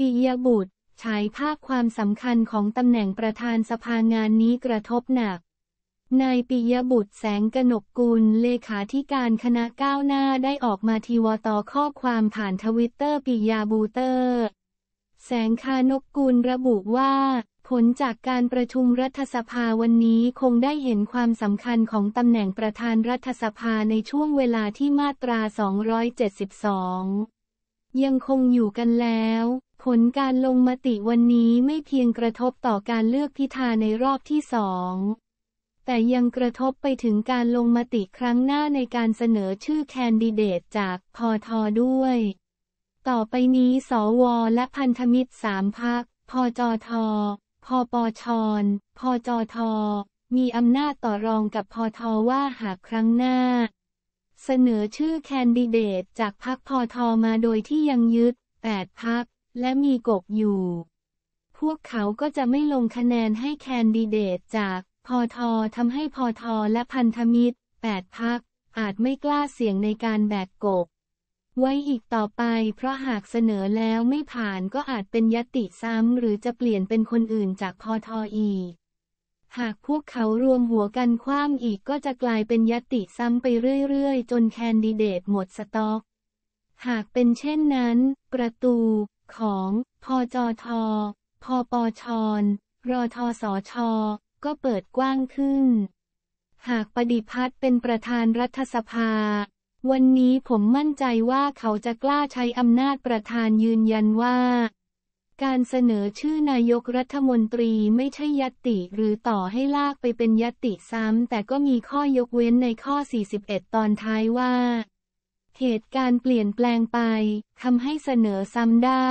ปิยบุตรฉายภาพความสำคัญของตำแหน่งประธานสภางานนี้กระทบหนัก นายปิยบุตรแสงกนกกุลเลขาธิการคณะก้าวหน้าได้ออกมาทีวตอข้อความผ่านทวิตเตอร์ปิยาบูเตอร์ แสงคานกกุลระบุว่า ผลจากการประชุมรัฐสภาวันนี้คงได้เห็นความสำคัญของตำแหน่งประธานรัฐสภาในช่วงเวลาที่มาตรา 272 ยังคงอยู่กันแล้วผลการลงมติวันนี้ไม่เพียงกระทบต่อการเลือกพิธาในรอบที่สองแต่ยังกระทบไปถึงการลงมติครั้งหน้าในการเสนอชื่อแคนดิเดตจากพอทอด้วย ต่อไปนี้สวและพันธมิตรสามพักพจทพปชนพจทมีอำนาจต่อรองกับพอทอว่าหากครั้งหน้า เสนอชื่อแคนดิเดตจากพักพอทอมาโดยที่ยังยึด8พักและมีกบอยู่ พวกเขาก็จะไม่ลงคะแนนให้แคนดิเดตจากพอทอทำให้พอทอและพันธมิตร8พัก อาจไม่กล้าเสี่ยงในการแบกกบไว้อีกต่อไป เพราะหากเสนอแล้วไม่ผ่านก็อาจเป็นยติซ้ำหรือจะเปลี่ยนเป็นคนอื่นจากพอทออีกหากพวกเขารวมหัวกันคว้าอีกก็จะกลายเป็นยติซ้ำไปเรื่อยๆ จนแคนดิเดตหมดสต็อก หากเป็นเช่นนั้น ประตูของ พอจอทอพอปอชอนรอทอสอชอก็เปิดกว้างขึ้น หากปฏิพัฒน์เป็นประธานรัฐสภา วันนี้ผมมั่นใจว่าเขาจะกล้าใช้อำนาจประธานยืนยันว่า การเสนอชื่อนายกรัฐมนตรีไม่ใช่ยติหรือต่อให้ลากไปเป็นยติซ้ำแต่ก็มีข้อยกเว้นในข้อ 41 ตอนท้ายว่าเหตุการณ์เปลี่ยนแปลงไป ทำให้เสนอซ้ำได้